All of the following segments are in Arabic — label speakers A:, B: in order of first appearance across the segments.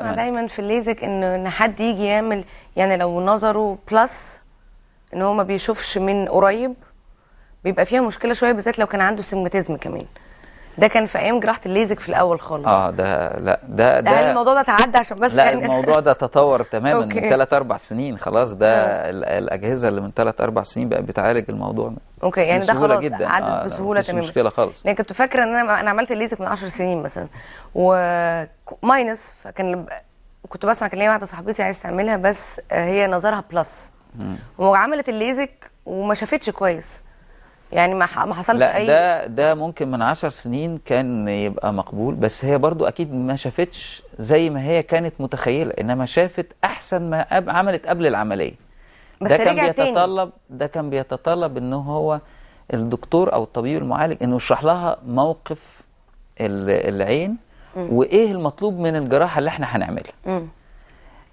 A: انا دايما في الليزك ان ان حد يجي يعمل يعني لو نظره بلس ان هو ما بيشوفش من قريب بيبقى فيها مشكله شويه بالذات لو كان عنده سيجماتيزم كمان ده كان في ايام جراحه الليزك في الاول خالص
B: اه ده لا ده ده يعني الموضوع
A: ده تعدى عشان بس لا يعني الموضوع ده
B: تطور تماما من ثلاث اربع سنين خلاص ده آه. الاجهزه اللي من ثلاث اربع سنين بقت بتعالج الموضوع ده
A: اوكي يعني ده خلاص جدا. عدد آه بسهوله تماما مش مشكله خالص يعني كنت فاكره ان انا انا عملت الليزك من 10 سنين مثلا وماينس فكان كنت بسمع كان ليا واحده صاحبتي عايزه تعملها بس هي نظرها بلس وعملت الليزك وما شافتش كويس يعني ما ما حصلش لا اي ده
B: ده ممكن من عشر سنين كان يبقى مقبول بس هي برضو اكيد ما شافتش زي ما هي كانت متخيله انما شافت احسن ما عملت قبل العمليه
A: بس ده كان بيتطلب
B: ده كان بيتطلب ان هو الدكتور او الطبيب المعالج انه يشرح لها موقف العين وايه المطلوب من الجراحه اللي احنا هنعملها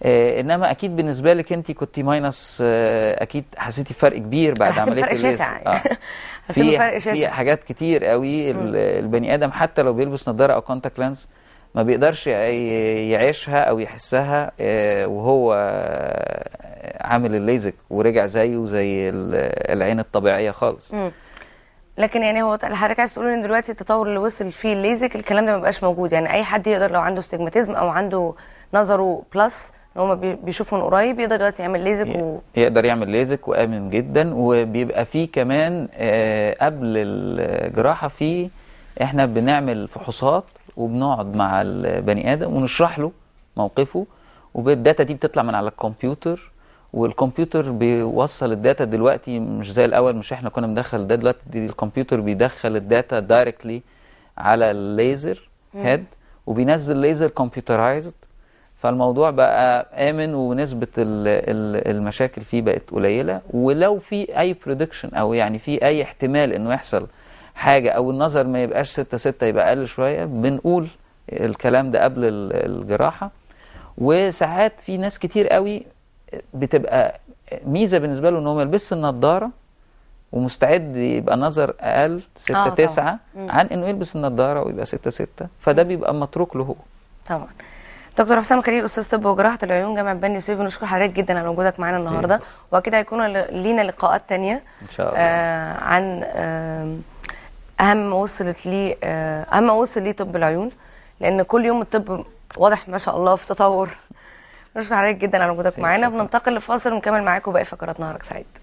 B: آه، انما اكيد بالنسبه لك انت كنت ماينس آه، اكيد حسيتي بفرق كبير بعد عمليه فرق شاسع آه.
A: في فرق شاسع في
B: حاجات كتير قوي البني ادم حتى لو بيلبس نظاره او كونتاكت لينز ما بيقدرش يعيشها او يحسها آه، وهو عامل الليزك ورجع زيه زي العين الطبيعيه خالص
A: لكن يعني هو حضرتك عايز تقول ان دلوقتي التطور اللي وصل فيه الليزك الكلام ده ما بقاش موجود يعني اي حد يقدر لو عنده استجماتيزم او عنده نظره بلس ان هو بيشوفه من قريب يقدر دلوقتي يعمل ليزك و...
B: يقدر يعمل ليزك وامن جدا وبيبقى فيه كمان آه، قبل الجراحه في احنا بنعمل فحوصات وبنقعد مع البني ادم ونشرح له موقفه والداتا دي بتطلع من على الكمبيوتر والكمبيوتر بيوصل الداتا دلوقتي مش زي الاول مش احنا كنا بندخل ده دلوقتي الكمبيوتر بيدخل الداتا دايركتلي على الليزر هيد وبينزل ليزر كمبيوترايزد فالموضوع بقى امن ونسبه المشاكل فيه بقت قليله ولو في اي بريدكشن او يعني في اي احتمال انه يحصل حاجه او النظر ما يبقاش 6 6 يبقى اقل شويه بنقول الكلام ده قبل الجراحه وساعات في ناس كتير قوي بتبقى ميزه بالنسبه له ان هو ما يلبسش النضاره ومستعد يبقى نظر اقل 6 9 آه عن انه يلبس النضاره ويبقى 6 6 فده بيبقى متروك له هو
A: طبعا دكتور حسام خليل استاذ طب وجراحه العيون جامعه بني سويف بنشكر حضرتك جدا على وجودك معانا النهارده واكيد هيكون لينا لقاءات ثانيه ان شاء الله آه عن آه اهم وصلت ليه آه اهم وصل ليه طب العيون لان كل يوم الطب واضح ما شاء الله في تطور بنشكر حضرتك جدا على وجودك معانا بننتقل لفاصل ونكمل معاكم باقي فقرات نهارك سعيد